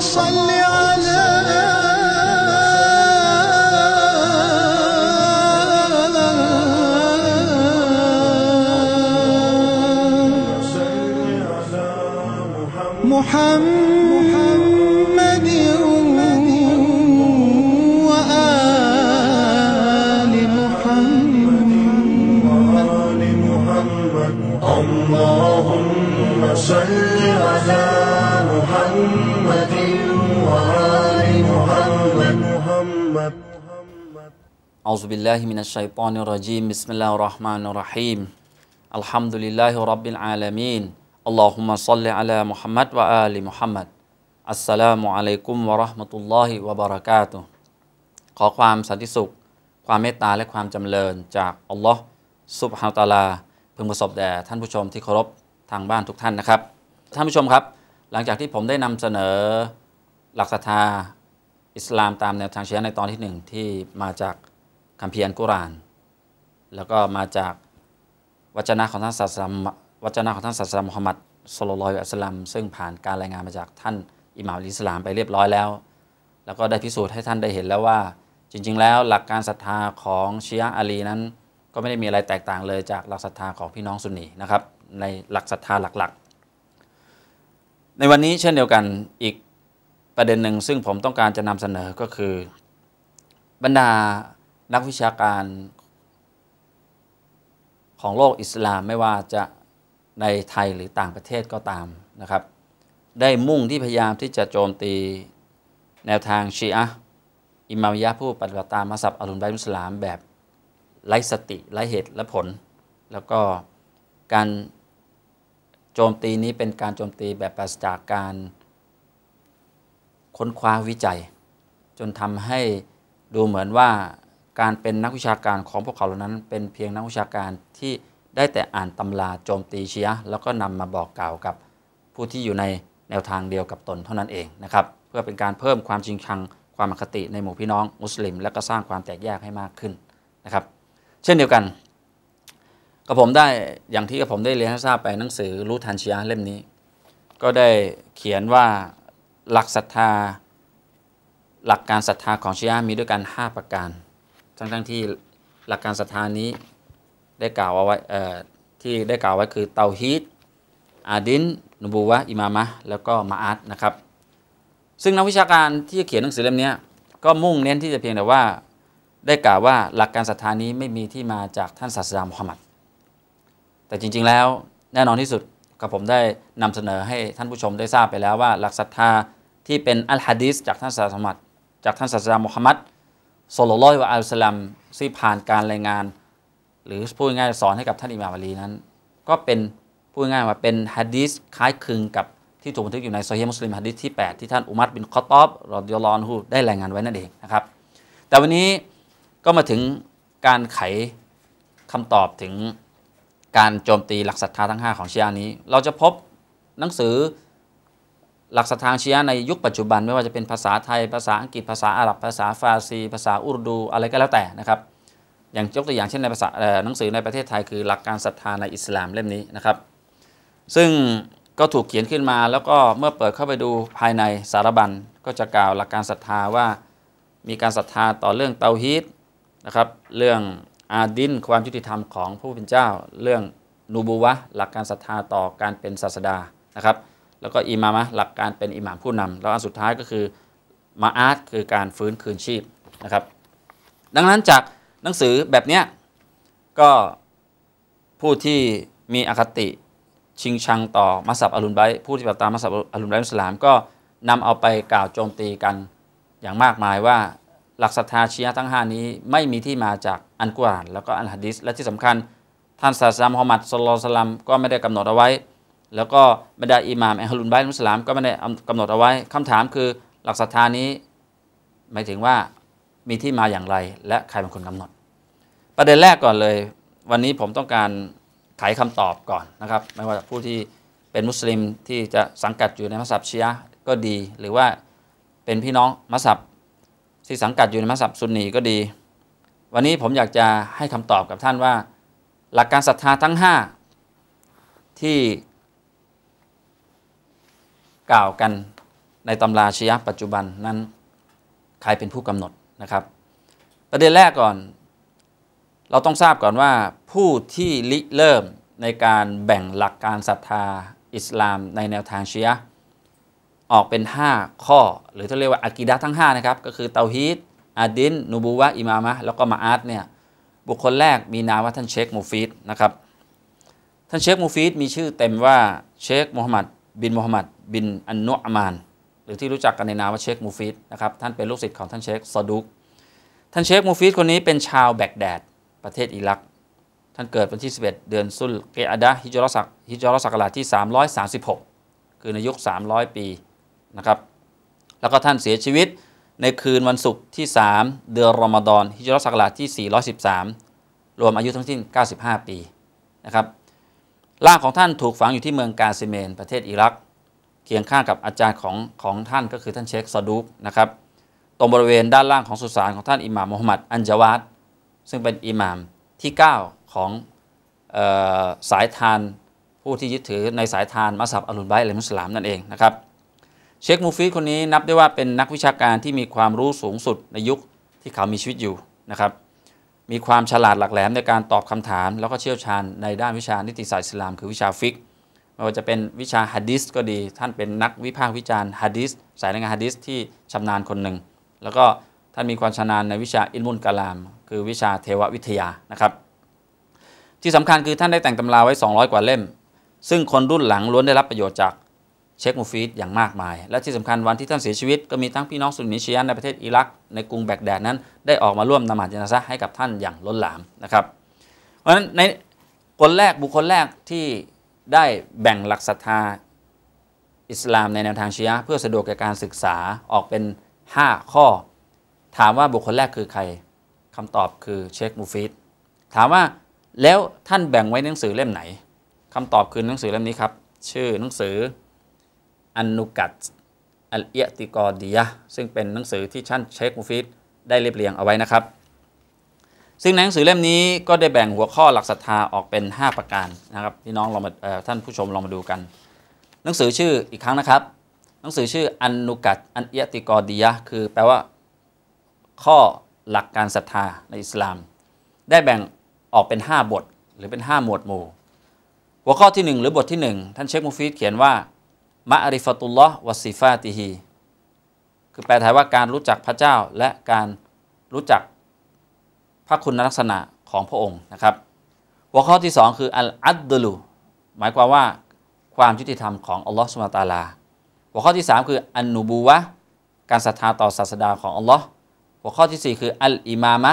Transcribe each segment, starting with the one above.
صلي أعوذ بالله من الشيطان الرجيم بسم الله الرحمن الرحيم الحمد لله رب العالمين اللهم صل على محمد وآل محمد السلام عليكم ورحمة الله وبركاته ขอความสันติสุขความเมตตา และความจำเริญ จากอัลลอฮ์ซุบฮาวตาลาพึงประสบแด่ท่านผู้ชม ที่เคารพทางบ้าน ทุกท่านนะครับ ท่านผู้ชมครับ หลังจากที่ผมได้นำเสนอ หลักศรัทธาอิสลามตามแนวทางเชียในตอนที่หนึ่งที่มาจากคัมภีร์อัลกุรอาน แล้วก็มาจากวจนะของท่านศาสดา วจนะของท่านศาสดามุฮัมมัดสุลลัยอัสลามซึ่งผ่านการรายงานมาจากท่านอิหม่ามอิสลามไปเรียบร้อยแล้ว แล้วก็ได้พิสูจน์ให้ท่านได้เห็นแล้วว่าจริง ๆ แล้วหลักการศรัทธาของชียะอลีนั้นก็ไม่ได้มีอะไรแตกต่างเลยจากหลักศรัทธาของพี่น้องสุนนีนะครับในหลักศรัทธาหลักๆ ในวันนี้เช่นเดียวกันอีกประเด็นหนึ่งซึ่งผมต้องการจะนำเสนอก็คือบรรดานักวิชาการของโลกอิสลามไม่ว่าจะในไทยหรือต่างประเทศก็ตามนะครับ ได้มุ่งที่พยายามที่จะโจมตีแนวทางชีอะอิมามยะผู้ปฏิบัติตามมัสับอัลุนไบมุสลามแบบไร้สติไร้เหตุและผล แล้วก็การโจมตีนี้เป็นการโจมตีแบบปราศจากการค้นคว้าวิจัย จนทำให้ดูเหมือนว่าการเป็นนักวิชาการของพวกเขาเหล่านั้นเป็นเพียงนักวิชาการที่ได้แต่อ่านตำราโจมตีเชียแล้วก็นำมาบอกกล่าวกับผู้ที่อยู่ในแนวทางเดียวกับตนเท่านั้นเองนะครับเพื่อเป็นการเพิ่มความจริงชังความอคติในหมู่พี่น้องมุสลิม และก็สร้างความแตกแยกให้มากขึ้นนะครับเช่นเดียวกันกับผมได้อย่างที่กับผมได้เรียนให้ทราบไปหนังสือรู้ทันเชียเล่มนี้ ก็ได้เขียนว่าหลักศรัทธาหลักการศรัทธาของเชียมีด้วยกัน 5 ประการทั้งทั้งที่หลักการศรัทธานี้ได้กล่าวเอาไว้ที่ได้กล่าวไว้คือเตาฮีดอาดินนบูวะอิมามะแล้วก็มาอัดนะครับซึ่งนักวิชาการที่เขียนหนังสือเล่มนี้ก็มุ่งเน้นที่จะเพียงแต่ว่าได้กล่าวว่าหลักการศรัทธานี้ไม่มีที่มาจากท่านศาสดามุฮัมมัดแต่จริงๆแล้วแน่นอนที่สุดกับผมได้นำเสนอให้ท่านผู้ชมได้ทราบไปแล้วว่าหลักศรัทธาที่เป็นอัลฮะดีสจากท่านศาสดามุฮัมมัดจากท่านศาสดามุฮัมมัดสโลลอยวะอัลสลัม ที่ผ่านการรายงาน หรือพูดง่ายสอนให้กับท่านอิหม่ามอาลีนั้น ก็เป็นพูดง่ายว่าเป็นฮะดีิสคล้ายคลึงกับที่ถูกบันทึกอยู่ในโซฮีมุสลิมฮะดีิสที่ 8 ที่ท่านอุมัดบินคอตอบ รอดิยลอนฮูได้รายงานไว้นั่นเองนะครับแต่วันนี้ก็มาถึงการไขคำตอบถึงการโจมตีหลักศรัทธาทั้ง 5 ของเชีร์นี้ เราจะพบหนังสือหลักศรัทธาชียะในยุคปัจจุบันไม่ว่าจะเป็นภาษาไทย ภาษาอังกฤษภาษาอาหรับ ภาษาฟาซี ภาษาอุรดูอะไรก็แล้วแต่นะครับ อย่างยกตัวอย่างเช่นในภาษาหนังสือในประเทศไทยคือหลักการศรัทธาในอิสลามเล่มนี้นะครับ ซึ่งก็ถูกเขียนขึ้นมาแล้วก็เมื่อเปิดเข้าไปดูภายในสารบัญ ก็จะกล่าวหลักการศรัทธาว่ามีการศรัทธาต่อเรื่องเตาฮีตนะครับ เรื่องอาดินความยุติธรรมของผู้เป็นเจ้าเรื่องนูบูวะหลักการศรัทธาต่อการเป็นศาสดานะครับแล้วก็อิมามะหลักการเป็นอิหมามผู้นำแล้วอันสุดท้ายก็คือ มาอาร์ตคือการฟื้นคืนชีพนะครับดังนั้นจากหนังสือแบบเนี้ยก็ผู้ที่มีอคติชิงชังต่อมัสับอรุณไบผู้ที่ปฏิบัติตามมัสับอรุณไบมุสลามก็นำเอาไปกล่าวโจมตีกันอย่างมากมายว่าหลักศรัทธาชียะทั้ง5นี้ไม่มีที่มาจากอันกุรอานแล้วก็อันฮะดิษและที่สำคัญ ท่านศาสดามฮะมัดสโลลัลสลัมก็ไม่ได้กำหนดเอาไว้แล้วก็บรรดาอิหม่ามอัฮลุนไบมุสลามก็ไม่ได้กำหนดเอาไว้ คำถามคือหลักศรัทธานี้หมายถึงว่ามีที่มาอย่างไร และใครเป็นคนกำหนด ประเด็นแรกก่อนเลย วันนี้ผมต้องการไขคำตอบก่อนนะครับ ไม่ว่าผู้ที่เป็นมุสลิมที่จะสังกัดอยู่ในมัสยิดชียะก็ดีหรือว่าเป็นพี่น้องมัสยิดที่สังกัดอยู่ในมัสยิดซุนนีก็ดี วันนี้ผมอยากจะให้คำตอบกับท่านว่า หลักการศรัทธาทั้ง5ที่กล่าวกันในตำราชียะปัจจุบันนั้นใครเป็นผู้กำหนดนะครับ ประเด็นแรกก่อน เราต้องทราบก่อนว่าผู้ที่ลิเริ่มในการแบ่งหลักการศรัทธาอิสลามในแนวทางชียะออกเป็น 5 ข้อ หรือที่เรียกว่าอากีดะทั้ง 5 นะครับ ก็คือเตาฮีดอาดินนูบูวะ อิมามะ แล้วก็มาอาตเนี่ยบุคคลแรกมีนามว่าท่านเชคมูฟีดนะครับท่านเชคมูฟีดมีชื่อเต็มว่าเชคมูฮัมหมัดบินมูฮัมหมัดบินอันนอามาน หรือที่รู้จักกันในนามว่าเชคมูฟิดนะครับท่านเป็นลูกศิษย์ของท่านเชคซอดุกท่านเชคมูฟิดคนนี้เป็นชาวแบกแดด ประเทศอิรักท่านเกิดวันที่ 11 เดือนซุลเกอาดะฮิจรสักฮิจรสักราชที่ 336 คือในยุค 300 ปีนะครับแล้วก็ท่านเสียชีวิตในคืนวันศุกร์ที่ 3 เดือนรอมฎอนฮิจรสักราชที่413รวมอายุทั้งสิ้น95ปีนะครับร่างของท่านถูกฝังอยู่ที่เมืองกาซิเมน ประเทศอิรักคียงข้างกับอาจารย์ของของท่านก็คือท่านเชคซาดูกนะครับตรงบริเวณด้านล่างของสุสานของท่านอิหม่ามมุฮัมมัดอันจาวัดซึ่งเป็น อิหม่าม ที่ 9 ของออสายทานผู้ที่ยึดถือในสายทานมัสยิดอัลุนไบและมุสลามนั่นเองนะครับเชคมูฟีคนนี้นับได้ว่าเป็นนักวิชาการที่มีความรู้สูงสุดในยุคที่เขามีชีวิตอยู่นะครับมีความฉลาดหลักแหลมในการตอบคำถามแล้วก็เชี่ยวชาญในด้านวิชานิติศาสตร์อิสลาม คือวิชาฟิกไม่ว่าจะเป็นวิชาฮะดิษก็ดีท่านเป็นนักวิพากษ์วิจารณ์ฮะดิษสายรายงานฮะดิษที่ชำนาญคนหนึ่งแล้วก็ท่านมีความชำนาญในวิชาอิลมุนกะลาม คือวิชาเทววิทยานะครับ ที่สำคัญคือท่านได้แต่งตำราไว้ 200 กว่าเล่ม ซึ่งคนรุ่นหลังล้วนได้รับประโยชน์จากเชคมูฟีดอย่างมากมาย และที่สำคัญวันที่ท่านเสียชีวิต ก็มีทั้งพี่น้องสุนิชียนในประเทศอิรักในกรุงแบกแดดนั้น ได้ออกมาร่วมนมาจนาซะให้กับท่านอย่างล้นหลามนะครับเพราะฉะนั้นในคนแรกบุคคลแรกที่ได้แบ่งหลักศรัทธา อิสลามในแนวทางชียะเพื่อสะดวกแก่การศึกษาออกเป็น 5 ข้อ ถามว่าบุคคลแรกคือใครคำตอบคือเชคมูฟิดถามว่าแล้วท่านแบ่งไว้หนังสือเล่มไหนคำตอบคือหนังสือเล่มนี้ครับ ชื่อหนังสืออันนุกัตอัลเอติกอดียะซึ่งเป็นหนังสือที่ท่านเชคมูฟิดได้เรียบเรียงเอาไว้นะครับซึ่งหนังสือเล่มนี้ก็ได้แบ่งหัวข้อหลักศรัทธาออกเป็น 5 ประการนะครับพี่น้องลองมาท่านผู้ชมลองมาดูกัน หนังสือชื่ออีกครั้งนะครับ หนังสือชื่ออันนุกัตอันยติกอดียะคือแปลว่าข้อหลักการศรัทธาในอิสลาม ได้แบ่งออกเป็น5บท หรือเป็น5หมวดหมู่ หัวข้อที่ 1 หรือบทที่ 1 ท่านเชคมูฟีดเขียนว่ามะอริฟตุลลอฮ์วะซีฟาติฮีคือแปลไทยว่าการรู้จักพระเจ้าและการรู้จักพระคุณลักษณะของพระองค์นะครับ หัวข้อที่ 2 คืออัลอัดดุลูหมายความว่าความยุติธรรมของอัลลอฮ์สุมาตาลา หัวข้อที่ 3 คืออันนูบูวะการศรัทธาต่อศาสดาของอัลลอฮ์หัวข้อที่ 4 คืออัลอิมามะ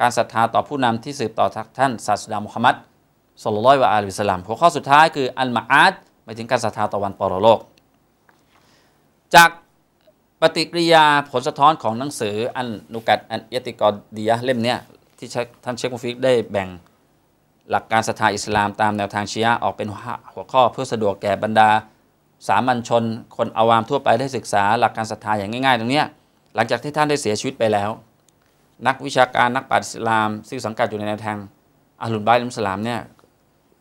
การศรัทธาต่อผู้นำที่สืบต่อท่านศาสดามุฮัมมัดสุลลัยวะอาลิสลามหัวข้อสุดท้ายคืออัลมาอาดหมายถึงการศรัทธาต่อวันปรโลก จากปฏิกิริยาผลสะท้อนของหนังสืออันนุกัดอันยติกอดียะเล่มนี้ที่ท่านเชคมูฟิก ได้แบ่งหลักการศรัทธาอิสลามตามแนวทางชียะออกเป็นหัวข้อเพื่อสะดวกแก่บรรดาสามัญชน คนอาวามทั่วไปได้ศึกษาหลักการศรัทธาอย่างง่ายๆ ตรงนี้ หลังจากที่ท่านได้เสียชีวิตไปแล้ว นักวิชาการนักปฏิสลามซึ่งสังกัดอยู่ในแนวทางอัลลุนบายอิสลามเนี่ย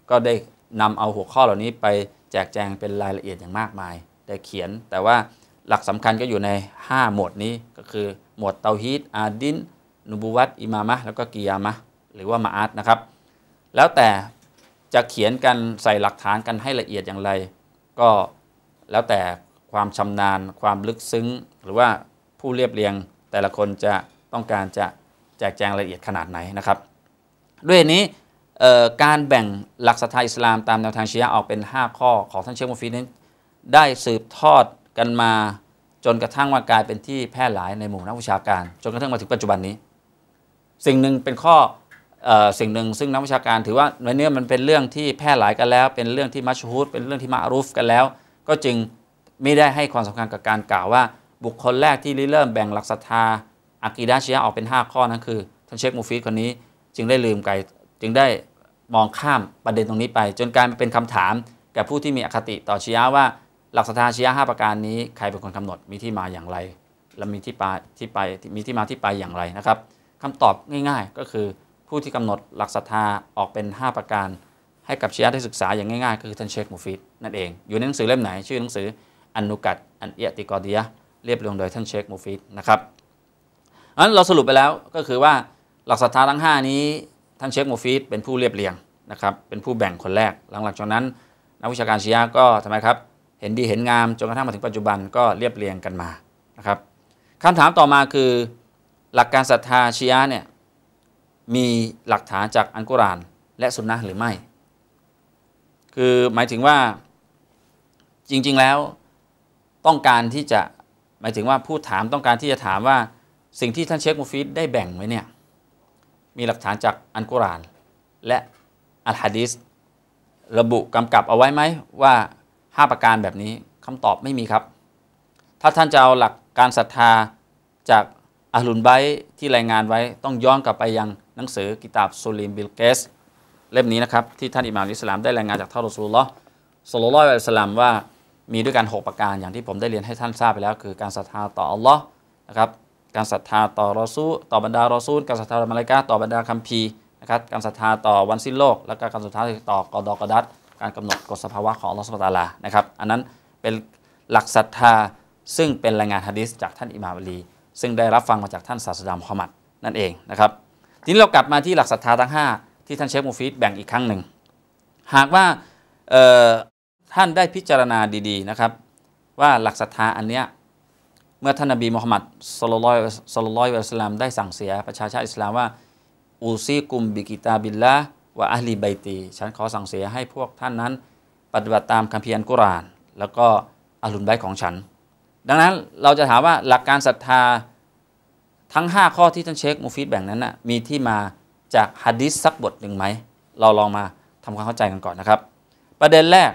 ก็ได้นำเอาหัวข้อเหล่านี้ไปแจกแจงเป็นรายละเอียดอย่างมากมายได้เขียนแต่ว่าหลักสำคัญก็อยู่ใน 5 หมวดนี้ก็คือหมวดเตาฮีตอาดิน นุบุวัตอิมามะแล้วก็กิยามะหรือว่ามาอาตนะครับแล้วแต่จะเขียนกันใส่หลักฐานกันให้ละเอียดอย่างไรก็แล้วแต่ความชำนาญ ความลึกซึ้งหรือว่าผู้เรียบเรียง แต่ละคนจะต้องการจะแจกแจงละเอียดขนาดไหนนะครับ ด้วยนี้การแบ่งหลักศรัทธาอิสลามตามแนวทางชียะออกเป็น 5 ข้อของท่านเชคมูฟีนั้นได้สืบทอดกันมาจนกระทั่งว่ากลายเป็นที่แพร่หลายในหมู่นักวิชาการ จนกระทั่งมาถึงปัจจุบันนี้ สิ่งหนึ่งเป็นข้อสิ่งหนึ่งซึ่งนักวิชาการถือว่าในเนื้อมันเป็นเรื่องที่แพร่หลายกันแล้ว เป็นเรื่องที่มัชฮูดเป็นเรื่องที่มารูฟกันแล้ว ก็จึงไม่ได้ให้ความสำคัญกับการกล่าวว่า บุคคลแรกที่ริเริ่มแบ่งหลักศรัทธาอากีดาชียออกเป็น 5 ข้อนั้นคือท่านเชคมูฟีดคนนี้ จึงได้ลืมไปจึงได้มองข้ามประเด็นตรงนี้ไป จนกลายเป็นคำถามแก่ผู้ที่มีอคติต่อชียว่าหลักศรัทธาชียห้าประการนี้ใครเป็นคนกำหนด มีที่มาอย่างไร และมีที่ไปที่ไป มีที่มาที่ไปอย่างไรนะครับคำตอบง่าย ๆก็คือผู้ที่กำหนดหลักศรัทธาออกเป็น 5 ประการ ให้กับชียได้ศึกษาอย่างง่ายๆก็คือท่านเชค มูฟิดนั่นเอง อยู่ในหนังสือเล่มไหนชื่อหนังสืออันุกัดอันเอติกอดียะเรียบเรียงโดยท่านเชค มูฟิดนะครับนั้นเราสรุปไปแล้วก็คือว่าหลักศรัทธาทั้ง 5 นี้ท่านเชค มูฟิดเป็นผู้เรียบเรียงนะครับ เป็นผู้แบ่งคนแรกหลังจากนั้น นักวิชาการชียก็ทำไมครับห็นดีเห็นงาม จนกระทั่งมาถึงปัจจุบันก็เรียบเรียงกันมานะครับคำถามต่อมาคือหลักการศรัทธาชียะเนี่ยมีหลักฐานจากอัลกุรอานและสุนนะหรือไม่ คือหมายถึงว่าจริงๆแล้วต้องการที่จะหมายถึงว่าผู้ถามต้องการที่จะถามว่าสิ่งที่ท่านเชคมูฟิดได้แบ่งไว้เนี่ย มีหลักฐานจากอัลกุรอานและอัลฮะดิษระบุกำกับเอาไว้ไหมว่า5ประการแบบนี้คำตอบไม่มีครับ ถ้าท่านจะเอาหลักการศรัทธาจากอัลุนไบที่รายงานไว้ต้องย้อนกลับไปยังหนังสือกิตาบซูลิมบิลเกสเล่มนี้นะครับที่ท่านอิหม่ามอิสลามได้รายงานจากท่านรอสูลละสโลลอยอัลสลามว่ามีด้วยกัน6 ประการอย่างที่ผมได้เรียนให้ท่านทราบไปแล้ว คือการศรัทธาต่ออัลลอฮ์นะครับการศรัทธาต่อรอซูต่อบรรดารอซูลการศรัทธาต่อมาลิกาต่อบรรดาคัมภีร์นะครับการศรัทธาต่อวันสิ้นโลก และการศรัทธาต่อกอดอกะดัตการกำหนดกฎสภาวะของลอสปตาลานะครับอันนั้นเป็นหลักศรัทธาซึ่งเป็นรายงานฮะดิษจากท่านอิหม่ามลี ซึ่งได้รับฟังมาจากท่านศาสดามุฮัมมัดนั่นเองนะครับทีนี้เรากลับมาที่หลักศรัทธาทั้ง 5 ที่ท่านเชฟมูฟีดแบ่งอีกครั้งหนึ่ง หากว่าท่านได้พิจารณาดีๆนะครับว่าหลักศรัทธาอันเนี้ยเมื่อท่านนบีมุฮัมมัดสโลลอยสโลลอยอลัสลามได้สั่งเสียประชาชาติอิสลามว่าอูซีกุมบิกิตาบิลละว่าอัลีไบตีฉันขอสั่งเสียให้พวกท่านนั้นปฏิบัติตามคัมภีร์อัลกุรอาน แล้วก็อัลุนไบของฉัน ดังนั้นเราจะถามว่าหลักการศรัทธาทั้ง 5 ข้อที่ท่านเชคมูฟิดแบ่งนั้นนะมีที่มาจากฮะดิษสักบทหนึ่งไหม เราลองมาทำความเข้าใจกันก่อนนะครับ ประเด็นแรก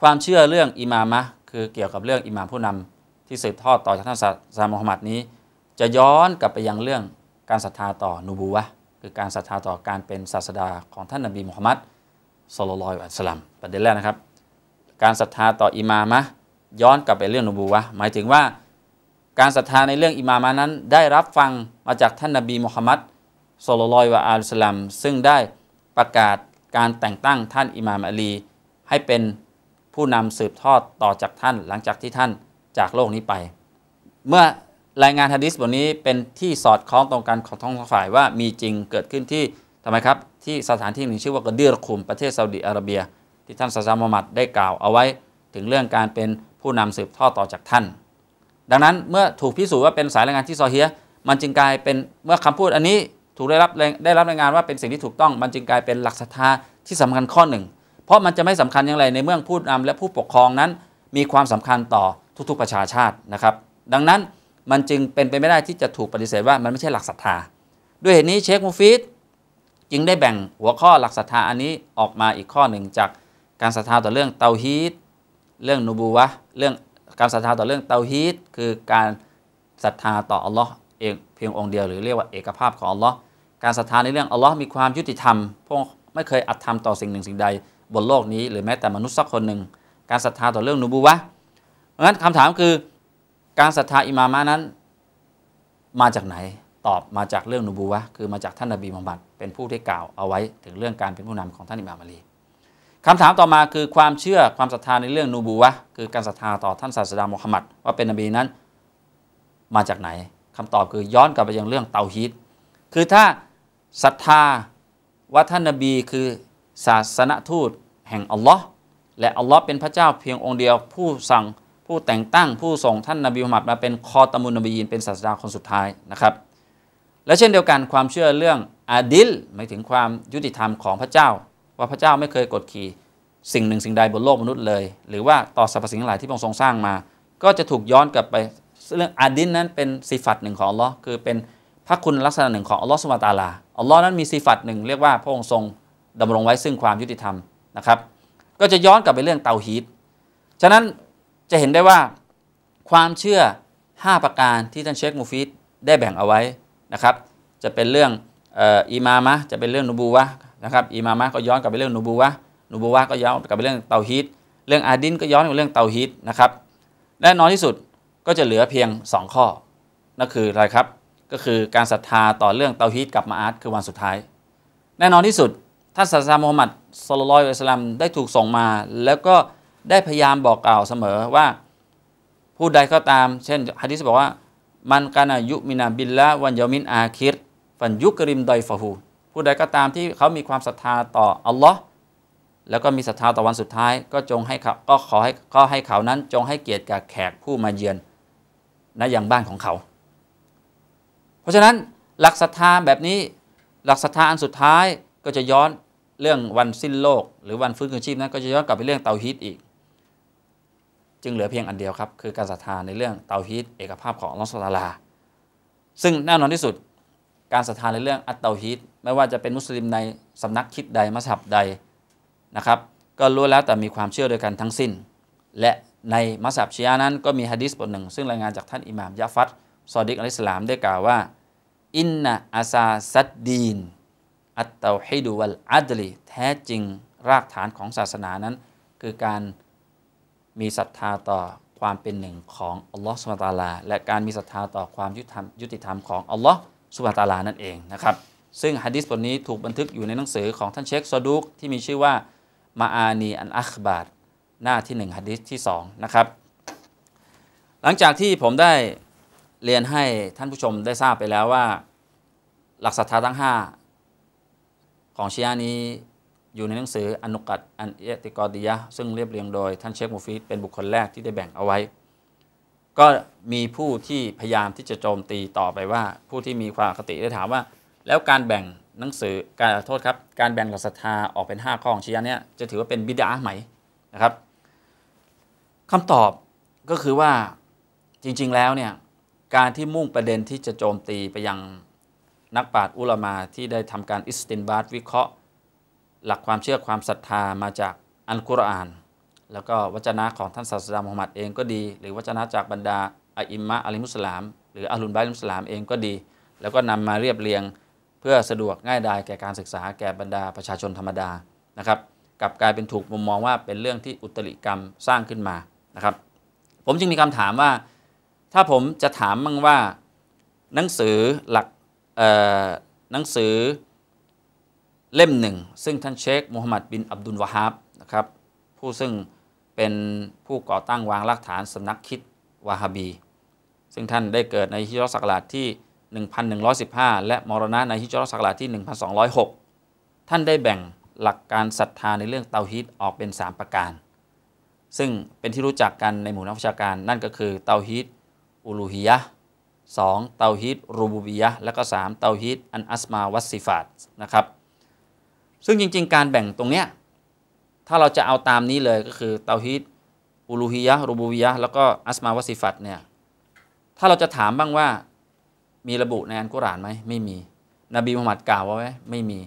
ความเชื่อเรื่องอิมามะ คือเกี่ยวกับเรื่องอิหมามผู้นำที่สืบทอดต่อจากท่านซามุฮัมมัดนี้ จะย้อนกลับไปยังเรื่องการศรัทธาต่อนูบูวะคือการศรัทธาต่อการเป็นศาสดาของท่านนบีมุฮัมมัดสโลลอลอัสลัมประเด็นแรกนะครับ การศรัทธาต่ออิมามะ ย้อนกลับไปเรื่องนบูวะหมายถึงว่า การศรัทธาในเรื่องอิมามะนั้น ได้รับฟังมาจากท่านนบีมุฮัมมัดสโลลอลอัสลัมซึ่งได้ประกาศการแต่งตั้งท่านอิมามอลี ให้เป็นผู้นำสืบทอดต่อจากท่านหลังจากที่ท่านจากโลกนี้ไป เมื่อรายงานฮะดิษบทนี้เป็นที่สอดคล้องตรงกันของทั้งสองฝ่ายว่ามีจริงเกิดขึ้นที่ทำไมครับที่สถานที่หนึ่งชื่อว่ากระเดือรคุมประเทศซาอุดีอาระเบีย ที่ท่านซาซามมัดได้กล่าวเอาไว้ ถึงเรื่องการเป็นผู้นำสืบทอดต่อจากท่าน ดังนั้นเมื่อถูกพิสูจน์ว่าเป็นสายรายงานที่ซอเฮีย มันจึงกลายเป็นเมื่อคำพูดอันนี้ถูกได้รับได้รับรายงานว่าเป็นสิ่งที่ถูกต้องมันจึงกลายเป็นหลักศรัทธาที่สำคัญข้อหนึ่ง เพราะมันจะไม่สำคัญอย่างไรในเมื่อผู้นำและผู้ปกครองนั้นมีความสำคัญต่อทุก ๆประชาชาตินะครับ ดังนั้นมันจึงเป็นไปไม่ได้ที่จะถูกปฏิเสธว่ามันไม่ใช่หลักศรัทธา ด้วยเหตุนี้เชคมูฟิดจึงได้แบ่งหัวข้อหลักศรัทธาอันนี้ออกมาอีกข้อหนึ่งจากการศรัทธาต่อเรื่องเตาฮีตเรื่องนูบูวะเรื่องการศรัทธาต่อเรื่องเตาฮีตคือการศรัทธาต่ออัลลอฮ์เองเพียงองค์เดียวหรือเรียกว่าเอกภาพของอัลลอฮ์การศรัทธาในเรื่องอัลลอฮ์มีความยุติธรรมพวกไม่เคยอัดธรรมต่อสิ่งหนึ่งสิ่งใดบนโลกนี้ หรือแม้แต่มนุษย์สักคนหนึ่งการศรัทธาต่อเรื่องนูบูวะเพราะงั้นคำถามคือการศรัทธาอิมามะนั้นมาจากไหนตอบมาจากเรื่องนูบูวะคือมาจากท่านนบีมุฮัมมัดเป็นผู้ที่กล่าวเอาไว้ ถึงเรื่องการเป็นผู้นำของท่านอิมามอาลีคำถามต่อมาคือความเชื่อความศรัทธาในเรื่องนูบูวะคือการศรัทธาต่อท่านศาสดามุฮัมมัดว่าเป็นนบีนั้น มาจากไหน คำตอบคือย้อนกลับไปยังเรื่องเตาฮีดคือถ้าศรัทธาว่าท่านนบี คือศาสนทูตแห่งอัลลอฮ์และอัลลอฮ์เป็นพระเจ้าเพียงองค์เดียวผู้สั่งผู้แต่งตั้งผู้ส่งท่านนบีมุฮัมมัดมาเป็นคอตมุนนบียินเป็นศาสดาคนสุดท้ายนะครับ และเช่นเดียวกันความเชื่อเรื่องอาดิลหมายถึงความยุติธรรมของพระเจ้า ว่าพระเจ้าไม่เคยกดขี่ สิ่งหนึ่งสิ่งใดบนโลกมนุษย์เลย หรือว่าต่อสรรพสิ่งหลายที่พระองค์ทรงสร้างมา ก็จะถูกย้อนกลับไปเรื่องอาดินนั้นเป็นสิฟัตหนึ่งของอัลลอฮ์คือเป็นพระคุณลักษณะหนึ่งของอัลลอฮ์สุมาตาลาอัลลอฮ์นั้นมีสิฟัตหนึ่ง เรียกว่าพระองค์ทรงดำรงไว้ซึ่งความยุติธรรมนะครับ ก็จะย้อนกลับไปเรื่องเตาฮีตฉะนั้นจะเห็นได้ว่าความเชื่อ 5 ประการที่ท่านเชคมูฟิดได้แบ่งเอาไว้นะครับ จะเป็นเรื่องอิมามะ จะเป็นเรื่องนูบูวะนะครับอิมามะก็ย้อนกลับไปเรื่องนูบูวะนูบูวะก็ย้อนกลับไปเรื่องเตาฮีตเรื่องอาดินก็ย้อนไปเรื่องเตาฮีตนะครับและน้อยที่สุดก็จะเหลือเพียง 2 ข้อ นั่นคืออะไรครับก็คือการศรัทธาต่อเรื่องเตาฮีตกับมาอาตคือวันสุดท้าย แน่นอนที่สุดท่านศาสดามูฮัมหมัดสุลลัลอิสลามได้ถูกส่งมาแล้วก็ได้พยายามบอกกล่าวเสมอว่าผู้ใดก็ตามเช่นฮะดิษบอกว่า มันกานายุมินาบิลละวันยามินอาคิดฟันยุกริมดอยฟะฮูผู้ใดก็ตามที่เขามีความศรัทธาต่ออัลลอฮ์แล้วก็มีศรัทธาต่อวันสุดท้ายก็จงให้เขาก็ขอให้ก็ให้เขานั้น จงให้เกียรติกับแขกผู้มาเยือนณอย่างบ้านของเขา เพราะฉะนั้นหลักศรัทธาแบบนี้หลักศรัทธาอันสุดท้ายก็จะย้อนเรื่องวันสิ้นโลก หรือวันฟื้นคืนชีพ นั้นก็จะย้อนกลับไปเรื่องเตาฮีตอีกจึงเหลือเพียงอันเดียวครับ คือการศรัทธาในเรื่องเตาฮีตเอกภาพของลอสตาลา ซึ่งแน่นอนที่สุดการศรัทธาในเรื่องอัตเตาฮีตไม่ว่าจะเป็นมุสลิมในสำนักคิดใดมัสยับใดนะครับ ก็รู้แล้วแต่มีความเชื่อโดยกันทั้งสิ้น และในมัสยับชียานั้น ก็มีฮะดิษบทหนึ่ง ซึ่งรายงานจากท่านอิหม่ามยะฟัตซอดิกอัลอิสลามได้กล่าวว่าอินนาอาซาซัดดีนอัตเตาฮิดูวัลอัดลีแท้จริงรากฐานของศาสนานั้น คือการมีศรัทธาต่อความเป็นหนึ่งของอัลลอฮ์สุบตาลาและการมีศรัทธาต่อความยุติธรรมของอัลลอฮ์สุบตาลานั่นเองนะครับซึ่งฮะดิษบทนี้ถูกบันทึกอยู่ในหนังสือของท่านเชคซอดุกที่มีชื่อว่ามาอานี อันอัคบาดหน้าที่1ฮะดิษที่2นะครับหลังจากที่ผมได้เรียนให้ท่านผู้ชมได้ทราบไปแล้วว่า หลักศรัทธาทั้ง 5 ของชียานี้อยู่ในหนังสืออนุกัตอันเอติกอดิยะซึ่งเรียบเรียงโดยท่านเชคมูฟีดเป็นบุคคลแรกที่ได้แบ่งเอาไว้ ก็มีผู้ที่พยายามที่จะโจมตีต่อไปว่า ผู้ที่มีความคติได้ถามว่า แล้วการแบ่งหนังสือการโทษครับ การแบ่งหลักศรัทธาออกเป็น 5 ข้อของชียะเนี่ยจะถือว่าเป็นบิดาไหมนะครับคำตอบก็คือว่าจริงๆแล้วเนี่ยการที่มุ่งประเด็นที่จะโจมตีไปยังนักปราชญ์อุลามาที่ได้ทำการอิสตินบาตวิเคราะห์หลักความเชื่อความศรัทธามาจากอัลกุรอาน แล้วก็วจนะของท่านศาสดามุฮัมมัดเองก็ดี หรือวจนะจากบรรดาอิมมะอัลิมุสลามหรืออัลุนบายมุสลามเองก็ดี แล้วก็นำมาเรียบเรียงเพื่อสะดวกง่ายดายแก่การศึกษาแก่บรรดาประชาชนธรรมดานะครับกลับกลายเป็นถูกมุมมองว่าเป็นเรื่องที่อุตริกรรมสร้างขึ้นมานะครับ ผมจึงมีคำถามว่า ถ้าผมจะถามมั่งว่าหนังสือหลักหนังสือเล่มหนึ่งซึ่งท่านเชคมูฮัมหมัดบินอับดุลวาฮับนะครับผู้ซึ่งเป็นผู้ก่อตั้งวางรากฐานสำนักคิดวาฮาบี ซึ่งท่านได้เกิดในฮิจรัศักราชที่ 1115 และมรณะในฮิจรัศักราชที่ 1206 ท่านได้แบ่งหลักการศรัทธาในเรื่องเตาฮีดออกเป็น 3 ประการ ซึ่งเป็นที่รู้จักกันในหมู่นักวิชาการ นั่นก็คือเตาฮีดอูลูฮิยะสองเตาฮีดรูบูบียะและก็ 3 เตาฮีดอันอัสมาวัสซิฟาตนะครับซึ่งจริงๆการแบ่งตรงเนี้ยถ้าเราจะเอาตามนี้เลยก็คือเตาฮีดอูลูฮียะรูบูฮียะแล้วก็อัสมาวสิฟัตเนี่ยถ้าเราจะถามบ้างว่ามีระบุในอันกุรานไหมไม่มี นบีมุฮัมมัดกล่าวว่าไหมไม่มี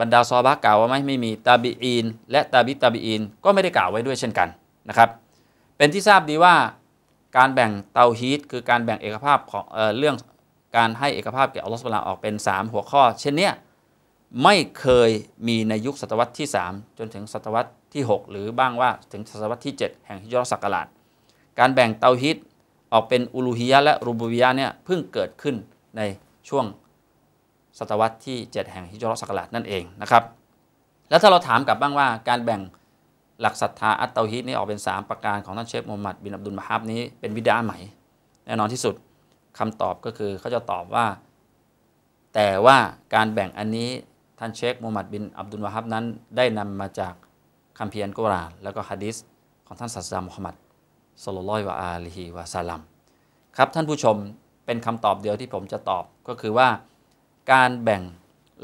บรรดาซอบะกล่าวว่าไหมไม่มีตาบีอีนและตาบิตาบีอีนก็ไม่ได้กล่าวไว้ด้วยเช่นกันนะครับ เป็นที่ทราบดีว่าการแบ่งเตาฮีตคือการแบ่งเอกภาพของเออเรื่องการให้เอกภาพแก่อัลลอฮฺสุบลาออกเป็น 3 หัวข้อเช่นเนี้ยไม่เคยมีในยุคศตวรรษที่ 3 จนถึงศตวรรษที่ 6 หรือบ้างว่าถึงศตวรรษที่ 7 แห่งฮิจรัสักราช การแบ่งเตาฮิตออกเป็นอุลูฮิยะและรูบูบิยะเนี่ยเพิ่งเกิดขึ้นในช่วง ศตวรรษที่ 7 แห่งฮิจรัสักราชนั่นเองนะครับ แล้วถ้าเราถามกลับบ้างว่าการแบ่งหลักศรัทธาอัตเตาฮิตนี่ออกเป็น 3 ประการของท่านเชฟมูฮัมหมัดบินอับดุลมาฮับนี้ เป็นวิดาใหม่แน่นอนที่สุดคำตอบก็คือเขาจะตอบว่า แต่ว่าการแบ่งอันนี้ท่านเชคมูฮัมหมัดบินอับดุลวาฮับ นั้นได้นำมาจากคัมภีร์อัลกุรอานแล้วก็ฮะดิษของท่านศาสดา มุฮัมมัดสลลอยวะอาลีฮิวะซาลัม ครับท่านผู้ชมเป็นคำตอบเดียวที่ผมจะตอบก็คือว่า การแบ่ง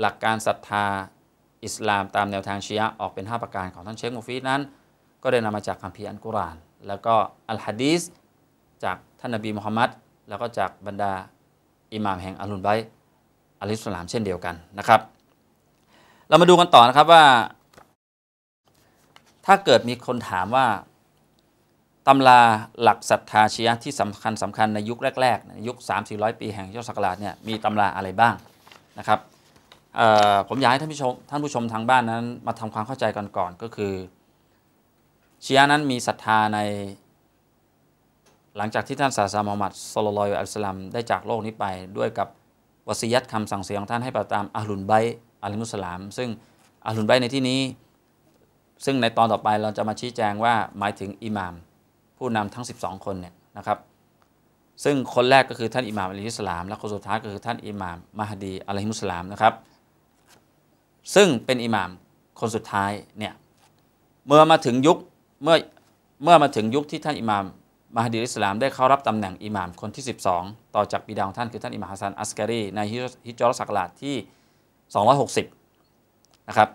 หลักการศรัทธาอิสลามตามแนวทางชียะออกเป็น 5 ประการของท่านเชคมูฟีดนั้น ก็ได้นำมาจากคัมภีร์อัลกุรอานแล้วก็อัลฮะดีสจากท่านนบีมุฮัมมัดแล้วก็จากบรรดาอิหม่ามแห่งอัลลุนไบอัลลิสลามเช่นเดียวกันนะครับเรามาดูกันต่อนะครับว่า ถ้าเกิดมีคนถามว่าตำราหลักศรัทธาชียะที่สำคัญสำคัญในยุคแรกๆ ยุค 3 4 0 0 ปีแห่งยศคสกราชเนี่ยมีตำราอะไรบ้างนะครับผมอยากให้ท่านผู้ชมท่านผู้ชมทางบ้านนั้น มาทำความเข้าใจกันก่อนก็คือชียะนั้นมีศรัทธาใน หลังจากที่ท่านศาสดามุฮัมมัดสุลลัลอัลสลัม ได้จากโลกนี้ไปด้วยกับวสียัตคำสั่งเสียของท่านให้ปฏิบัติตามอัลลุนไบอาลีมุสลามซึ่งอาลุนไบในที่นี้ ซึ่งในตอนต่อไปเราจะมาชี้แจงว่าหมายถึงอิหมามผู้นำทั้ง 12 คนเนี่ยนะครับ ซึ่งคนแรกก็คือ ท่านอิหม่ามอะลีมุสลามและคนสุดท้ายก็คือ ท่านอิหม่ามมหดีอะลีมุสลามนะครับซึ่งเป็นอิหม่ามคนสุดท้ายเนี่ยเมื่อมาถึงยุคเมื่อเมื่อมาถึงยุคที่ท่านอิหม่ามมหดีอิสลามได้เข้ารับตำแหน่งอิหม่ามคนที่ 12 ต่อจากบิดาของท่านคือ ท่านอิหม่ามฮัสซันอัสการีในฮิจรัสักลาดที่260 นะครับ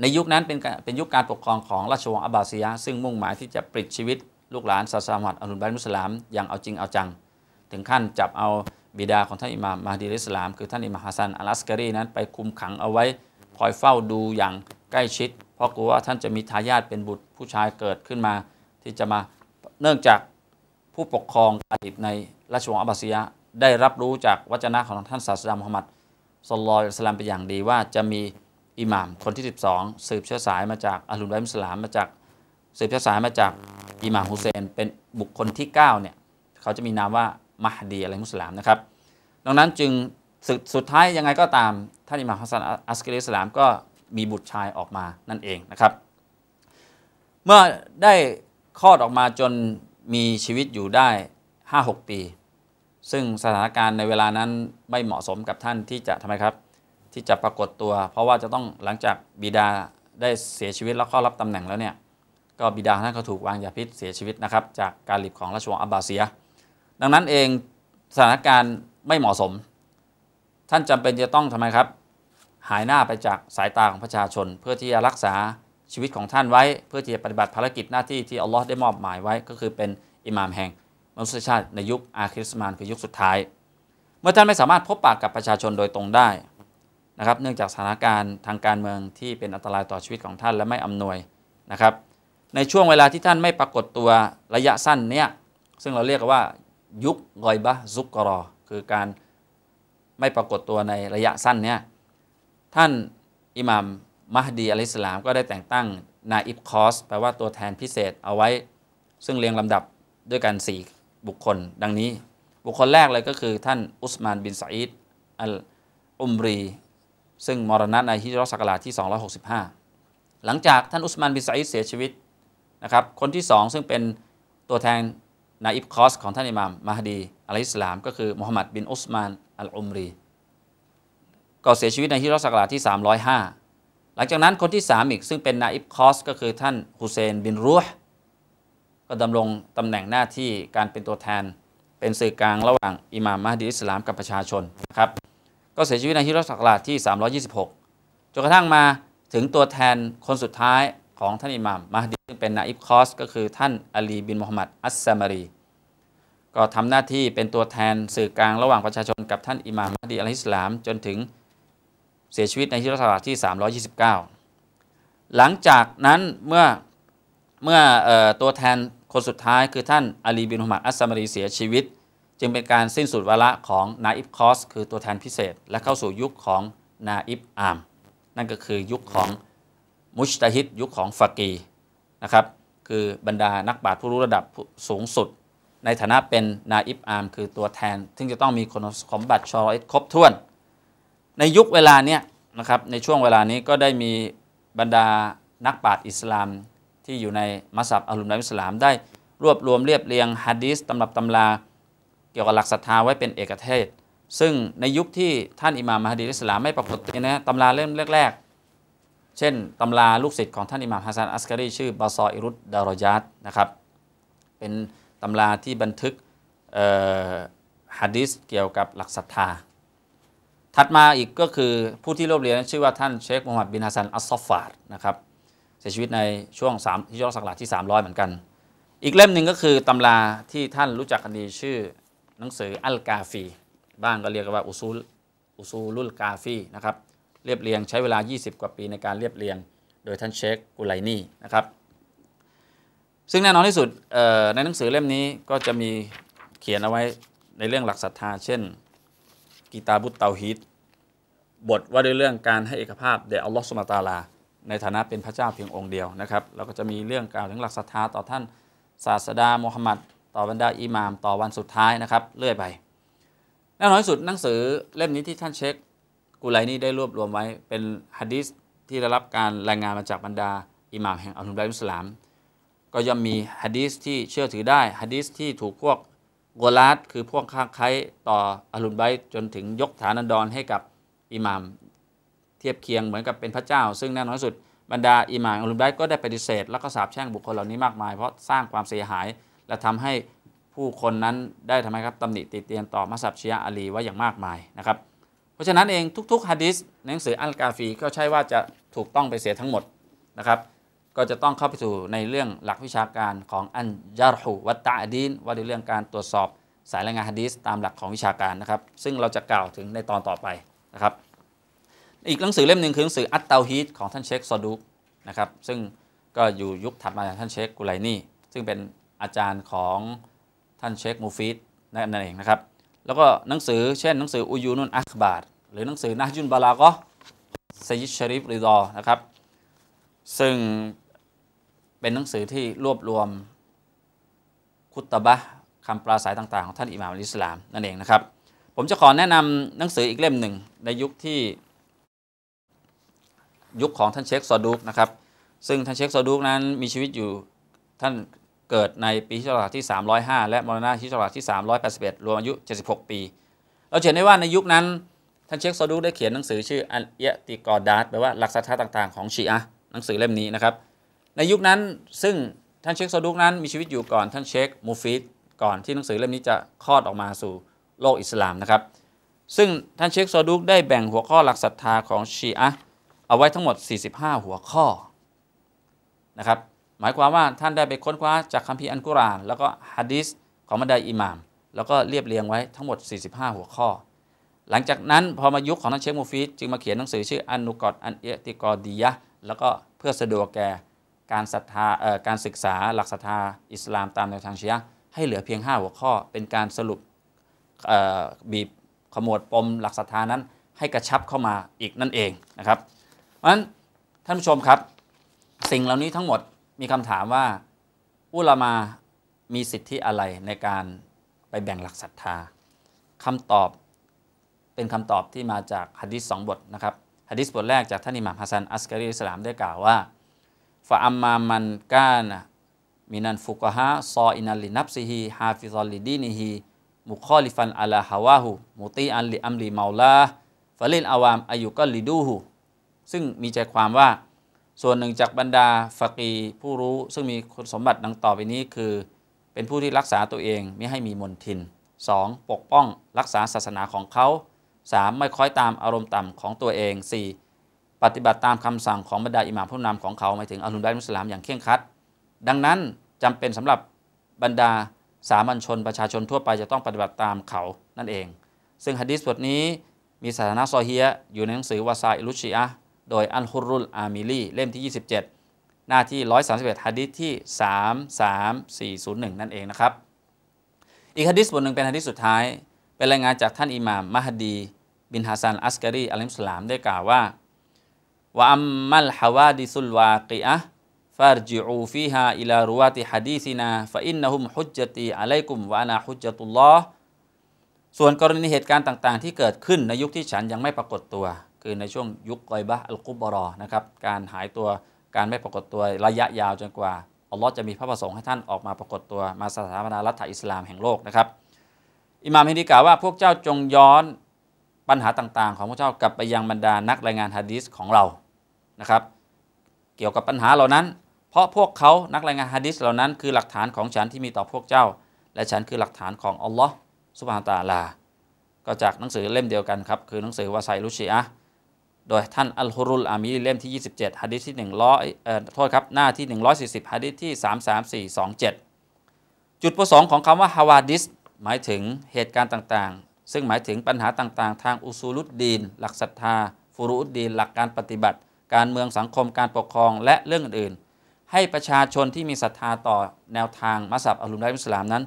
ในยุคนั้นเป็นเป็นยุคการปกครองของ ราชวงศ์อับบาซียซึ่งมุ่งหมายที่จะปลิดชีวิตลูกหลานศาสนาหมัดลันุบัยมุสลาม อย่างเอาจริงเอาจัง ถึงขั้นจับเอาบิดาของท่านอิหม่ามมาดีอิสลาม คือท่านอิหม่ามฮัสซันอัลอัสกรีนั้นไปคุมขังเอาไว้คอยเฝ้าดูอย่างใกล้ชิด เพราะกลัวว่าท่านจะมีทายาทเป็นบุตรผู้ชายเกิดขึ้นมา ที่จะมาเนื่องจากผู้ปกครองอาลีบในราชวงศ์อับบาซียได้รับรู้จากวจนะของท่านศาสดามุฮัมมัดสลอยสลามเป็นอย่างดีว่าจะมีอิหม่ามคนที่ 12สืบเชื้อสายมาจากอัลลุนไบมุสลามมาจากสืบเชื้อสายมาจากอิหม่ามฮุเซนเป็นบุคคลที่9เนี่ยเขาจะมีนามว่ามหดีอะไรมุสลามนะครับ ดังนั้นจึงสุดสุดท้ายยังไงก็ตามท่านอิหม่ามฮัสซันอัสกิลิสลามก็มีบุตรชายออกมานั่นเองนะครับ เมื่อได้คลอดออกมาจนมีชีวิตอยู่ได้ 5-6 ปีซึ่งสถานการณ์ในเวลานั้นไม่เหมาะสมกับท่านที่จะทำไมครับ ที่จะปรากฏตัวเพราะว่าจะต้องหลังจากบิดาได้เสียชีวิตแล้วเข้ารับตำแหน่งแล้วเนี่ยก็บิดาท่านก็ถูกวางยาพิษเสียชีวิตนะครับจากการหลีบของราชวงศ์อับบาเซียดังนั้นเองสถานการณ์ไม่เหมาะสม ท่านจำเป็นจะต้องทำไมครับ หายหน้าไปจากสายตาของประชาชนเพื่อที่จะรักษาชีวิตของท่านไว้เพื่อที่จะปฏิบัติภารกิจหน้าที่ที่อัลลอฮ์ได้มอบหมายไว้ก็คือเป็นอิหม่ามแห่งนุษยชาติในยุค อาคริสมานคือยุคสุดท้าย เมื่อท่านไม่สามารถพบปากกับประชาชนโดยตรงได้นะครับ เนื่องจากสถานการณ์ทางการเมืองที่เป็นอันตรายต่อชีวิตของท่านและไม่อำนวยนะครับ ในช่วงเวลาที่ท่านไม่ปรากฏตัวระยะสั้นเนี่ยซึ่งเราเรียกว่ายุคกอยบะซุกกรอ คือการไม่ปรากฏตัวในระยะสั้นเนี่ยท่านอิหมัมมหดีอะลิสลามก็ได้แต่งตั้งนาอิบคอส แปลว่าตัวแทนพิเศษเอาไว้ ซึ่งเรียงลำดับด้วยกัน4บุคคลดังนี้บุคคลแรกเลยก็คือท่านอุสมาน บินสอิดอัลอุมรีซึ่งมรณะในฮิจรัสกราชที่265หลังจากท่านอุสมานบินสอิดเสียชีวิตนะครับคนที่สองซึ่งเป็นตัวแทนนาอิบคอสของท่านอิหม่ามมหดีอะลัยฮิสลาม ก็คือมูฮัมหมัดบินอุสมาน อัลอุมรีก็เสียชีวิตในฮิจรัสกราชที่ 305 หลังจากนั้นคนที่3อีกซึ่งเป็นนาอิบคอสก็คือท่านฮุเซนบินรูห์ก็ดำรงตำแหน่งหน้าที่การเป็นตัวแทนเป็นสื่อกลางระหว่างอิหม่ามมหดี อิสลามกับประชาชนนะครับก็เสียชีวิตในฮิรัสักลาที่ 326 จนกระทั่งมาถึงตัวแทนคนสุดท้ายของท่านอิหม่ามมหดีซึ่งเป็นนาอิบคอสก็คือท่านอาลีบินมูฮัมหมัดอัสซามารีก็ทำหน้าที่เป็นตัวแทนสื่อกลางระหว่างประชาชน กับท่านอิหม่ามมหดีอัลฮิสลามจนถึงเสียชีวิตในฮิรัสักลาที่ 329 หลังจากนั้นเมื่อเมื่อตัวแทนคนสุดท้ายคือท่านอาลีบินฮุมัดอัสซามารีเสียชีวิต จึงเป็นการสิ้นสุดวาระของนาอิบคอส คือตัวแทนพิเศษ และเข้าสู่ยุคของนาอิบอาม นั่นก็คือยุคของมุชตาฮิด ยุคของฟากีนะครับคือบรรดานักบาตรผู้รู้ระดับสูงสุด ในฐานะเป็นนาอิบอาม คือตัวแทน ซึ่งจะต้องมีคุณสมบัติชออิครบถ้วนในยุคเวลาเนี้ยนะครับในช่วงเวลานี้ก็ได้มีบรรดานักปราชญ์อิสลามที่อยู่ในมัสยิดอัลลุมไลอิสลามได้รวบรวมเรียบเรียงฮะดีสตำรับตำรา เกี่ยวกับหลักศรัทธาไว้เป็นเอกเทศ ซึ่งในยุคที่ท่านอิหม่ามมหดีอิสลามไม่ปรากฏนะตำราเล่มแรกๆ เช่นตำราลูกศิษย์ของท่านอิหม่ามฮัสซันอัสการีชื่อบาซออิรุดดารอยัตนะครับเป็นตำราที่บันทึกฮะดีสเกี่ยวกับหลักศรัทธาถัดมาอีกก็คือผู้ที่รวบเรียนชื่อว่าท่านเชคมูฮัมหมัดบินฮัสซันอัสซอฟาร์นะครับสียชีวิตในช่วงมที่ยอดสักหลักที่ 300 เหมือนกัน อีกเล่มหนึ่งก็คือตำราที่ท่านรู้จักกันดีชื่อหนังสืออัลกาฟีบ้างก็เรียกว่าอุซูลอุซูลุลกาฟีนะครับเรียบเรียงใช้เวลา 20 กว่าปีในการเรียบเรียง โดยท่านเชคกุไลนี่นะครับซึ่งแน่นอนที่สุดในหนังสือเล่มนี้ก็จะมีเขียนเอาไว้ในเรื่องหลักศรัทธาเช่นกีตาบุตเตาฮิตบทว่าด้วยเรื่องการให้เอกภาพเดออัลลอฮฺสุมาตาลาในฐานะเป็นพระเจ้าเพียงองค์เดียวนะครับเราก็จะมีเรื่องกล่าวถึงหลักศรัทธาต่อท่านศาสดามูฮัมหมัดต่อบรรดาอิหม่ามต่อวันสุดท้ายนะครับ เรื่อยไปแน่นอนสุดหนังสือเล่มนี้ที่ท่านเช็คกูไลนี่ได้รวบรวมไว้เป็นฮะดิษที่ได้รับการ รายงานมาจากบรรดาอิหม่าม แห่งอัลลอฮฺอุสลาม ก็ย่อมมีฮะดิษที่เชื่อถือได้ฮะดิษที่ถูกพวกโกลาดคือพวกข้างไคต่ออัลลุนไบจนถึงยกฐานันดรให้กับอิหม่ามเทียบเคียงเหมือนกับเป็นพระเจ้าซึ่งแน่นอนสุดบรรดา อิหม่ามอุลุุไดยก็ได้ปฏิเสธแล้วก็สาบแช่งบุคคลเหล่านี้มากมาย เพราะสร้างความเสียหาย และทำให้ผู้คนนั้นได้ทำไมครับตำหนิติเตียนต่อมัสับเชียอาลีว่าอย่างมากมายนะครับเพราะฉะนั้นเองทุกๆฮะดิษหนังสืออัลกาฟีก็ใช่ว่าจะถูกต้องไปเสียทั้งหมดนะครับก็จะต้องเข้าไปสู่ในเรื่องหลักวิชาการของอันยารหูวัตตะดีนว่าในเรื่องการตรวจสอบสายรายงานฮะดีษตามหลักของวิชาการนะครับ ซึ่งเราจะกล่าวถึงในตอนต่อไปนะครับอีกหนังสือเล่มหนึ่งคือหนังสืออัตเตาฮีตของท่านเชคซอดุกนะครับซึ่งก็อยู่ยุคถัดมาจากท่านเชคกุไลนี่ซึ่งเป็นอาจารย์ของท่านเชคมูฟิดนั่นเองนะครับแล้วก็หนังสือเช่นหนังสืออูยูนุนอัคบาดหรือหนังสือนายุนบาลาก็ซยิชริฟริดอนะครับซึ่งเป็นหนังสือที่รวบรวมคุตตบะคำปราศัยต่าง ๆ ของท่านอิหม่ามอิสลามนั่นเองนะครับผมจะขอแนะนำหนังสืออีกเล่มหนึ่งในยุคที่ยุคของท่านเชคซอดูกนะครับ ซึ่งท่านเชคซอดูกนั้นมีชีวิตอยู่ ท่านเกิดในปีศตวรรษที่ 305 และมรณะที่ศตวรรษที่ 381รวมอายุ 76 ปี เราเห็นได้ว่าในยุคนั้นท่านเชคซอดูกได้เขียนหนังสือ ชื่ออันเยติกอด์สแปลว่าหลักศรัทธาต่างๆของชีอะหนังสือเล่มนี้นะครับ ในยุคนั้นซึ่งท่านเชคซอดูกนั้นมีชีวิตอยู่ก่อนท่านเชคมูฟิดก่อนที่หนังสือเล่มนี้จะคลอดออกมาสู่โลกอิสลามนะครับ ซึ่งท่านเชคซอดูกได้แบ่งหัวข้อหลักศรัทธาของชีอะห์เอาไว้ทั้งหมด 45 หัวข้อนะครับหมายความว่าท่านได้ไปค้นคว้าจากคัมภีร์อันกุราน แล้วก็ฮะดิษของบรรดาอิหม่ามแล้วก็เรียบเรียงไว้ทั้งหมด 45 หัวข้อ หลังจากนั้นพอมายุคของท่านเชคมูฟีดจึงมาเขียนหนังสือชื่ออันุกอดอันเอติกอดียะแล้วก็เพื่อสะดวกแก่การศรัทธาการศึกษาหลักศรัทธาอิสลามตามแนวทางเชียให้เหลือเพียง 5 หัวข้อ เป็นการสรุปบีบขมวดปม หลักศรัทธานั้นให้กระชับเข้ามาอีกนั่นเองนะครับพราะฉะนั้นท่านผู้ชมครับ สิ่งเหล่านี้ทั้งหมดมีคำถามว่า อุลามามีสิทธิอะไรในการไปแบ่งหลักศรัทธา คำตอบเป็นคำตอบที่มาจากฮะดิษสองบทนะครับฮะดิษบทแรกจากท่านอิหม่ามฮัสซันอัสการีสลามได้กล่าวว่าฟาอัมมามันกานะมินันฟุกฮะซออินัลลินับซิฮีฮาฟิซอลลิดีนีฮีมุคอลิฟันอัลาฮาวาหูมุตีอันลิอัมลีมาลาฟะลินอาวามอายุกัลลิดูหูซึ่งมีใจความว่า ส่วนหนึ่งจากบรรดาฟักีผู้รู้ซึ่งมีคุณสมบัติดังต่อไปนี้คือ เป็นผู้ที่รักษาตัวเองไม่ให้มีมนทิน 2. ปกป้องรักษาศาสนาของเขา 3. ไม่คอยตามอารมณ์ต่ำของตัวเอง 4. ปฏิบัติตามคำสั่งของบรรดาอิหม่ามผู้นำของเขาหมายถึงอัลลุนดัมุสลามอย่างเคร่งครัด ดังนั้นจำเป็นสำหรับบรรดาสามัญชนประชาชนทั่วไปจะต้องปฏิบัติตามเขานั่นเอง ซึ่งฮะดิษบทนี้มีสถานะซอเฮียอยู่ในหนังสือวาซาอิลุชิอะโดย อันฮุรุลอามิลีเล่มที่ 27 หน้าที่ 131ฮะดิษที่ 33401 นั่นเองนะครับ อีกฮะดิษบทหนึ่งเป็นฮะดิษสุดท้ายเป็นรายงานจากท่านอิหม่ามมหดี บินฮาซันอัสกรีอัลเลมสลามได้กล่าวว่าวะอัมมัลฮาวาดิสุลวาคีอะฟารจิอูฟีฮาอิลารุวาติฮะดีษินาฟะอินนะฮุมฮุจจตีอะลัยกุมวะอานาฮุจจตุลลอฮ์ส่วนกรณีเหตุการณ์ต่าง ๆ ที่เกิดขึ้นในยุคที่ฉันยังไม่ปรากฏตัวคือในช่วงยุคกอยบะอัลกุบบรอนะครับการหายตัวการไม่ปรากฏตัวระยะยาวจนกว่า อัลลอฮ์จะมีพระประสงค์ให้ท่านออกมาปรากฏตัวมาสถาปนารัฐอิสลามแห่งโลกนะครับ อิหม่ามฮิดีกล่าวว่าพวกเจ้าจงย้อนปัญหาต่างๆ ของพวกเจ้ากลับไปยังบรรดานักรายงานฮะดีสของเรานะครับเกี่ยวกับปัญหาเหล่านั้น เพราะพวกเขานักรายงานฮะดิษเหล่านั้น คือหลักฐานของฉันที่มีต่อพวกเจ้า และฉันคือหลักฐานของอัลลอฮ์สุบฮานตาลา ก็จากหนังสือเล่มเดียวกันครับคือหนังสือวาไซลุชิอะโดยท่านอัลฮุรุล อามีเล่ม ที่ 27ฮะดิษที่100เอ่อโทษครับหน้าที่140ฮะดิษที่ 33427 จุดประสงค์ของคำว่าฮาวาดิสหมายถึงเหตุการณ์ต่างๆ ซึ่งหมายถึงปัญหาต่างๆ ทางอุซูลุดดีน หลักศรัทธาฟุรุดดีน หลักการปฏิบัติ การเมืองสังคมการปกครองและเรื่องอื่น ๆ ให้ประชาชนที่มีศรัทธาต่อแนวทางมัสยิดอัลลุมไลมุสลามนั้น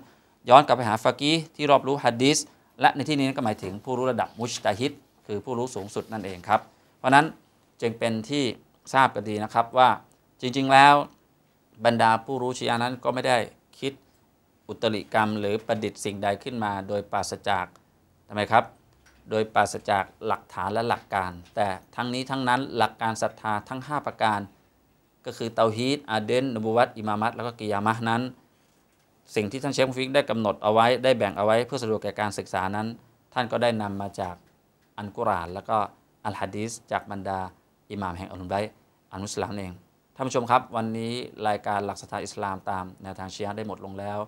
ย้อนกลับไปหาฟากีที่รอบรู้ฮะดิษและในที่นี้ก็หมายถึงผู้รู้ระดับมุชตาฮิดคือผู้รู้สูงสุดนั่นเองครับเพราะนั้นจึงเป็นที่ทราบกันดีนะครับว่าจริง ๆ แล้วบรรดาผู้รู้ชี้นั้นก็ไม่ได้คิดอุตริกรรมหรือประดิษฐ์สิ่งใดขึ้นมาโดยปราศจากทำไมครับ โดยปราศจากหลักฐานและหลักการ แต่ทั้งนี้ทั้งนั้นหลักการศรัทธาทั้ง 5 ประการ ก็คือเตาฮีตอาเดนนบุวัต อิมามัตแล้วก็กิยามะนั้น สิ่งที่ท่านเชฟฟิกได้กำหนดเอาไว้ได้แบ่งเอาไว้เพื่อสะดวกแก่การศึกษานั้น ท่านก็ได้นำมาจากอันกุรานแล้วก็อัลฮะดิสจากบรรดาอิหม่ามแห่งอัลลุนไบอันุสลามเองท่านผู้ชมครับ วันนี้รายการหลักศรัทธาอิสลามตามแนวทางชียะได้หมดลงแล้ว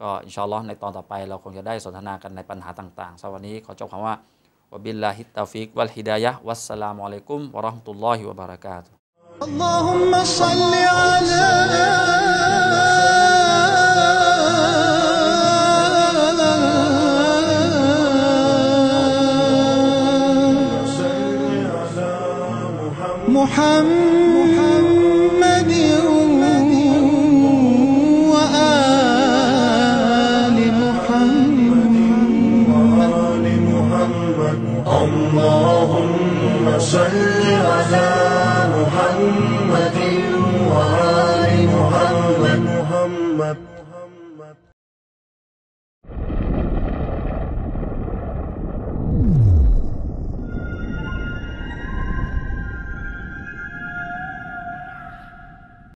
ก็อินชาอัลลอฮ์ในตอนต่อไป เราคงจะได้สนทนากันในปัญหาต่างๆสำหรับวันนี้ขอจบคำว่าวบิลลาฮิตตาฟิก วัลฮิดายะ วัสสลามุอะลัยกุมวะราะห์มุตุลลอฮิวะบะเราะกาตุ اللهم صل على محمد